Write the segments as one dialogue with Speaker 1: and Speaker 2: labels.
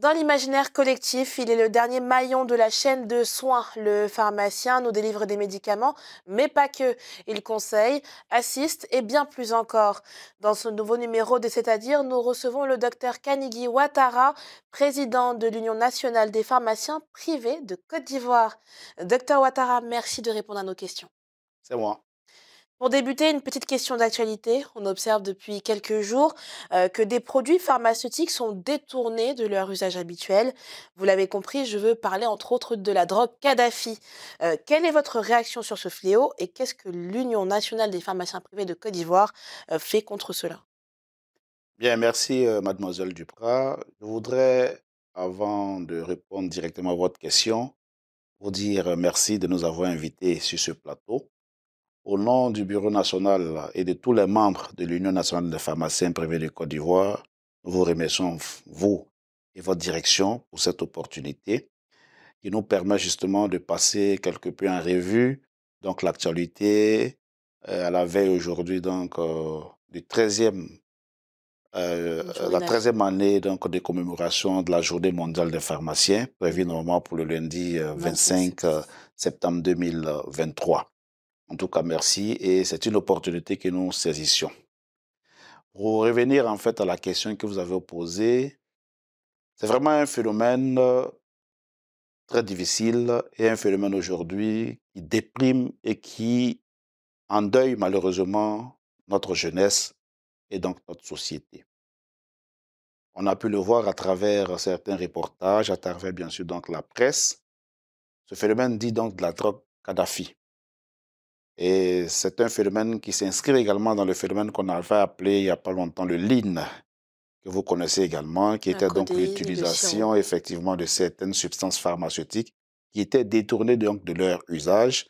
Speaker 1: Dans l'imaginaire collectif, il est le dernier maillon de la chaîne de soins. Le pharmacien nous délivre des médicaments, mais pas que. Il conseille, assiste et bien plus encore. Dans ce nouveau numéro de C'est-à-dire, nous recevons le docteur Kanigi Ouattara, président de l'Union nationale des pharmaciens privés de Côte d'Ivoire. Docteur Ouattara, merci de répondre à nos questions. C'est moi. Pour débuter, une petite question d'actualité. On observe depuis quelques jours euh, que des produits pharmaceutiques sont détournés de leur usage habituel. Vous l'avez compris, je veux parler entre autres de la drogue Kadhafi. Euh, quelle est votre réaction sur ce fléau et qu'est-ce que l'Union nationale des pharmaciens privés de Côte d'Ivoire euh, fait contre cela
Speaker 2: Bien, merci mademoiselle Duprat. Je voudrais, avant de répondre directement à votre question, vous dire merci de nous avoir invités sur ce plateau au nom du Bureau national et de tous les membres de l'Union nationale des pharmaciens privés de Côte d'Ivoire, nous vous remercions, vous et votre direction, pour cette opportunité qui nous permet justement de passer quelque peu en revue donc l'actualité euh, à la veille aujourd'hui donc euh, du 13 euh, la 13e année donc, de commémoration de la Journée mondiale des pharmaciens, prévue normalement pour le lundi 25 septembre 2023. En tout cas, merci et c'est une opportunité que nous saisissions. Pour revenir en fait à la question que vous avez posée, c'est vraiment un phénomène euh, très difficile et un phénomène aujourd'hui qui déprime et qui endeuille malheureusement notre jeunesse et donc notre société. On a pu le voir à travers certains reportages, à travers bien sûr donc la presse. Ce phénomène dit donc de la drogue Kadhafi. Et c'est un phénomène qui s'inscrit également dans le phénomène qu'on avait appelé il n'y a pas longtemps le lean, que vous connaissez également, qui était donc l'utilisation effectivement de certaines substances pharmaceutiques qui étaient détournées donc de leur usage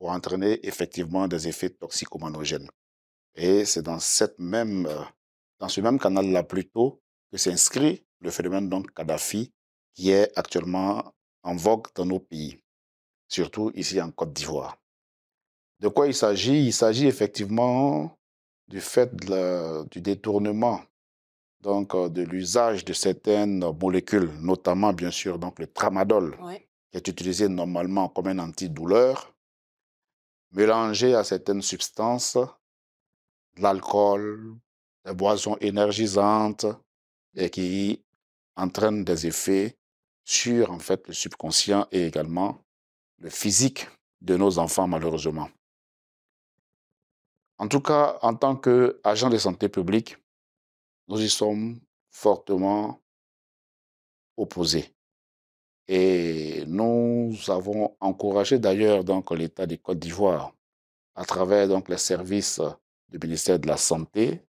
Speaker 2: pour entraîner effectivement des effets toxicomanogènes. Et c'est dans, euh, dans ce même canal-là plutôt que s'inscrit le phénomène donc Kadhafi qui est actuellement en vogue dans nos pays, surtout ici en Côte d'Ivoire. De quoi il s'agit Il s'agit effectivement du fait du détournement, donc euh, de l'usage de certaines molécules, notamment bien sûr donc le tramadol, qui est utilisé normalement comme un antidouleur, mélangé à certaines substances, de l'alcool, des boissons énergisantes, et qui entraînent des effets sur en fait le subconscient et également le physique de nos enfants malheureusement. En tout cas, en tant qu'agent de santé publique, nous y sommes fortement opposés. Et nous avons encouragé d'ailleurs l'État de Côte d'Ivoire à travers donc les services du ministère de la Santé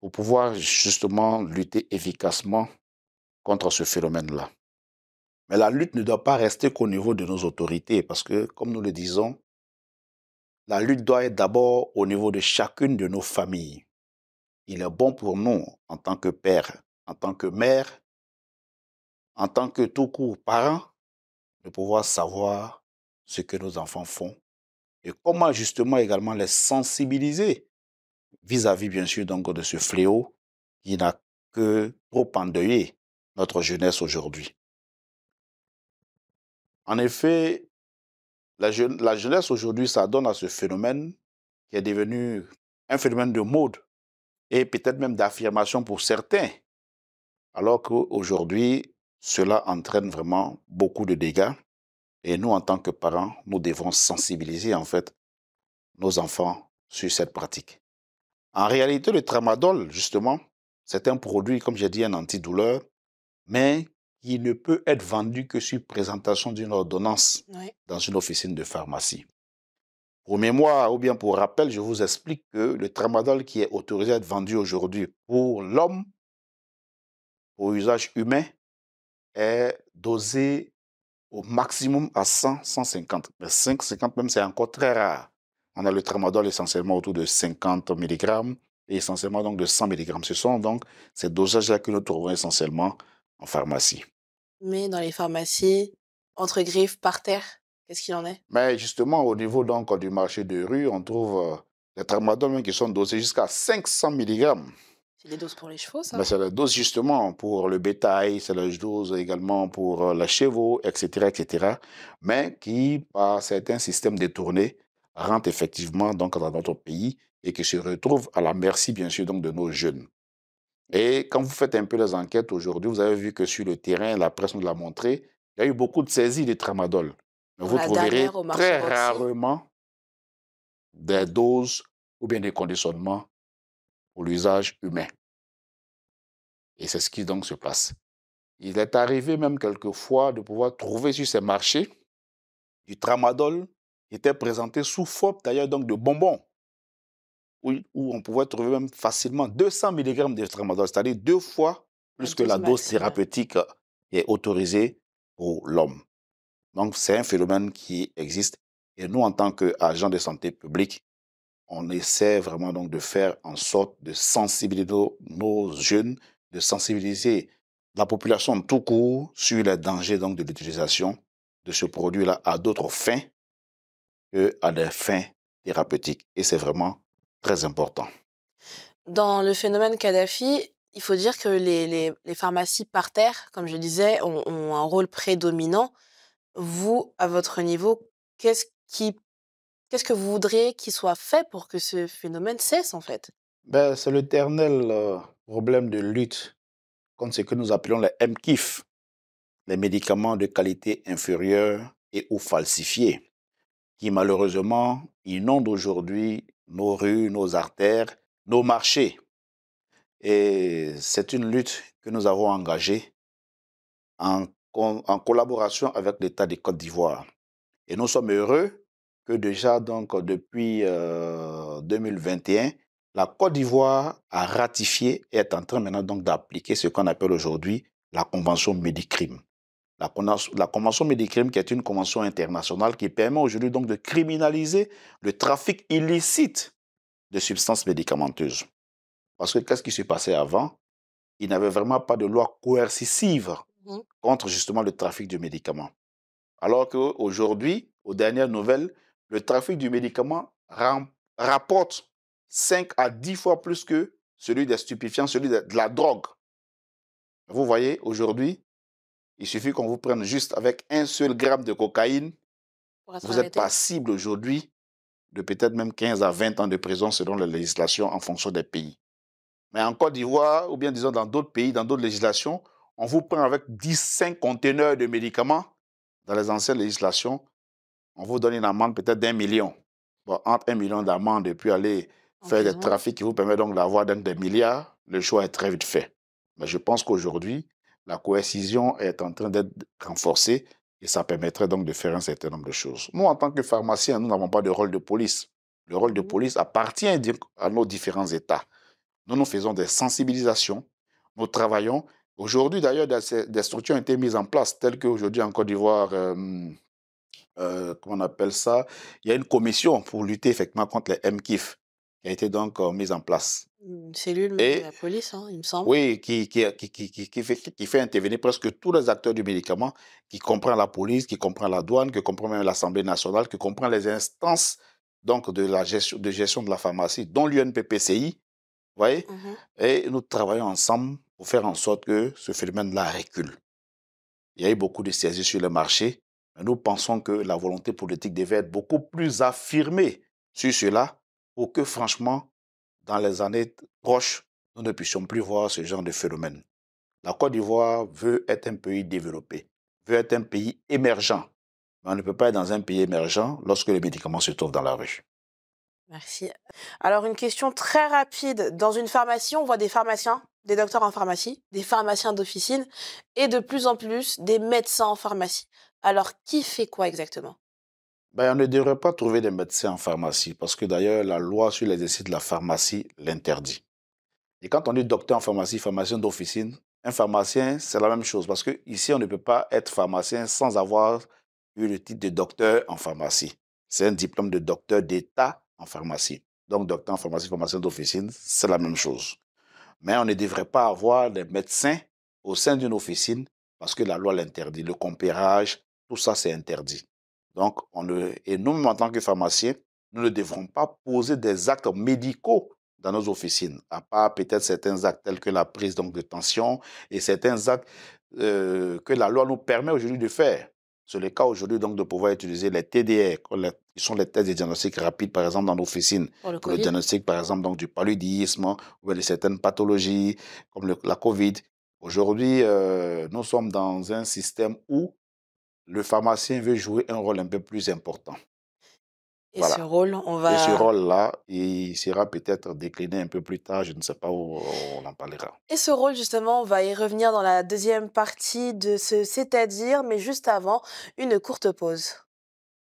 Speaker 2: pour pouvoir justement lutter efficacement contre ce phénomène-là. Mais la lutte ne doit pas rester qu'au niveau de nos autorités parce que, comme nous le disons, la lutte doit être d'abord au niveau de chacune de nos familles. Il est bon pour nous, en tant que père, en tant que mère, en tant que tout court parent, de pouvoir savoir ce que nos enfants font et comment justement également les sensibiliser vis-à-vis bien sûr donc de ce fléau qui n'a que trop endeuillé notre jeunesse aujourd'hui. En effet, la, jeunesse aujourd'hui ça donne à ce phénomène qui est devenu un phénomène de mode et peut-être même d'affirmation pour certains. Alors qu'aujourd'hui, cela entraîne vraiment beaucoup de dégâts. Et nous, en tant que parents, nous devons sensibiliser en fait nos enfants sur cette pratique. En réalité, le tramadol, justement, c'est un produit, comme j'ai dit, un antidouleur, mais il ne peut être vendu que sur présentation d'une ordonnance dans une officine de pharmacie. Pour mémoire ou bien pour rappel, je vous explique que le tramadol qui est autorisé à être vendu aujourd'hui pour l'homme, pour usage humain, est dosé au maximum à 100, 150. Mais 5, 50 même, c'est encore très rare. On a le tramadol essentiellement autour de 50 mg et essentiellement donc de 100 mg. Ce sont donc ces dosages-là que nous trouvons essentiellement en pharmacie.
Speaker 1: Mais dans les pharmacies, entre griffes, par terre, qu'est-ce qu'il en est
Speaker 2: Mais justement, au niveau donc du marché de rue, on trouve euh, des les hein, qui sont dosés jusqu'à 500 mg.
Speaker 1: C'est les doses pour les chevaux, ça C'est
Speaker 2: la dose justement pour le bétail, c'est la dose également pour euh, la chevaux, etc., etc. Mais qui, par certains systèmes détournés, rentrent effectivement dans notre pays et qui se retrouvent à la merci, bien sûr, donc de nos jeunes. Et quand vous faites un peu les enquêtes aujourd'hui, vous avez vu que sur le terrain, la presse nous l'a montré, il y a eu beaucoup de saisies de tramadol. Mais vous trouverez très rarement des doses ou bien des conditionnements pour l'usage humain. Et c'est ce qui donc se passe. Il est arrivé même quelquefois de pouvoir trouver sur ces marchés du tramadol qui était présenté sous forme d'ailleurs donc de bonbons où, on pouvait trouver même facilement 200 mg de tramadol, c'est-à-dire deux fois ah, plus que la dose thérapeutique euh, est autorisée pour l'homme. Donc, c'est un phénomène qui existe. Et nous, en tant qu'agents de santé publique, on essaie vraiment donc de faire en sorte de sensibiliser nos jeunes, de sensibiliser la population tout court sur les dangers donc de l'utilisation de ce produit-là à d'autres fins que à des fins thérapeutiques. Et c'est vraiment très important.
Speaker 1: Dans le phénomène Kadhafi, il faut dire que les, les, pharmacies par terre, comme je disais, ont, un rôle prédominant. Vous, à votre niveau, qu'est-ce qui, qu'est-ce que vous voudriez qu'il soit fait pour que ce phénomène cesse en fait
Speaker 2: ben, C'est l'éternel euh, problème de lutte contre ce que nous appelons les MKIF, les médicaments de qualité inférieure et ou falsifiés, qui malheureusement inondent aujourd'hui nos rues, nos artères, nos marchés. Et c'est une lutte que nous avons engagée en, collaboration avec l'État de Côte d'Ivoire. Et nous sommes heureux que déjà, donc, depuis 2021, euh, la Côte d'Ivoire a ratifié et est en train maintenant donc d'appliquer ce qu'on appelle aujourd'hui la Convention Médicrime. La, Convention Médicrime, qui est une convention internationale qui permet aujourd'hui donc de criminaliser le trafic illicite de substances médicamenteuses. Parce que qu'est-ce qui s'est passé avant Il n'y avait vraiment pas de loi coercitive mmh contre justement le trafic de médicaments. Alors qu'aujourd'hui, aux dernières nouvelles, le trafic du médicament rapporte 5 à 10 fois plus que celui des stupéfiants, celui de la drogue. Vous voyez, aujourd'hui, il suffit qu'on vous prenne juste avec un seul gramme de cocaïne. Vous êtes passible aujourd'hui de peut-être même 15 à 20 ans de prison selon la législation en fonction des pays. Mais en Côte d'Ivoire, ou bien disons dans d'autres pays, dans d'autres législations, on vous prend avec 10-5 conteneurs de médicaments. Dans les anciennes législations, on vous donne une amende peut-être d'un million. entre un million d'amende et puis aller faire des trafics qui vous permettent donc d'avoir des milliards, le choix est très vite fait. Mais je pense qu'aujourd'hui, la coercition est en train d'être renforcée et ça permettrait donc de faire un certain nombre de choses. Nous, en tant que pharmaciens, nous n'avons pas de rôle de police. Le rôle de police appartient à nos différents États. Nous, nous faisons des sensibilisations, nous travaillons. Aujourd'hui, d'ailleurs, des structures ont été mises en place, telles qu'aujourd'hui en Côte d'Ivoire, euh, euh, comment on appelle ça Il y a une commission pour lutter effectivement contre les MKIF qui a été donc euh, mise en place. Une cellule de
Speaker 1: la police, hein, il me semble. Oui,
Speaker 2: qui, qui, qui, qui, fait, qui fait intervenir presque tous les acteurs du médicament, qui comprend la police, qui comprend la douane, qui comprend même l'Assemblée nationale, qui comprend les instances donc de la gestion de, gestion de la pharmacie, dont l'UNPPCI. Vous voyez mmh Et nous travaillons ensemble pour faire en sorte que ce phénomène-là recule. Il y a eu beaucoup de saisies sur le marché. nous pensons que la volonté politique devait être beaucoup plus affirmée sur cela pour que franchement, dans les années proches, nous ne puissions plus voir ce genre de phénomène. La Côte d'Ivoire veut être un pays développé, veut être un pays émergent. Mais on ne peut pas être dans un pays émergent lorsque les médicaments se trouvent dans la rue.
Speaker 1: Merci. Alors, une question très rapide. Dans une pharmacie, on voit des pharmaciens, des docteurs en pharmacie, des pharmaciens d'officine et de plus en plus des médecins en pharmacie. Alors, qui fait quoi exactement
Speaker 2: ben, on ne devrait pas trouver des médecins en pharmacie, parce que d'ailleurs, la loi sur les l'exercice de la pharmacie l'interdit. Et quand on est docteur en pharmacie, pharmacien d'officine, un pharmacien, c'est la même chose, parce qu'ici, on ne peut pas être pharmacien sans avoir eu le titre de docteur en pharmacie. C'est un diplôme de docteur d'État en pharmacie. Donc, docteur en pharmacie, pharmacien d'officine, c'est la même chose. Mais on ne devrait pas avoir des médecins au sein d'une officine parce que la loi l'interdit. Le compérage, tout ça, c'est interdit. Donc, on et nous en tant que pharmaciens, nous ne devrons pas poser des actes médicaux dans nos officines, à part peut-être certains actes tels que la prise donc, de tension et certains actes euh, que la loi nous permet aujourd'hui de faire. C'est le cas aujourd'hui donc de pouvoir utiliser les TDR, qui sont les tests de diagnostic rapide, par exemple, dans l'officine. Pour, pour le, diagnostic, par exemple, donc, du paludisme ou de certaines pathologies comme la COVID. Aujourd'hui, euh, nous sommes dans un système où le pharmacien veut jouer un rôle un peu plus important. Et ce rôle, on va. Et ce rôle-là, il sera peut-être décliné un peu plus tard, je ne sais pas où on en parlera.
Speaker 1: Et ce rôle, justement, on va y revenir dans la deuxième partie de ce C'est-à-dire, mais juste avant, une courte pause.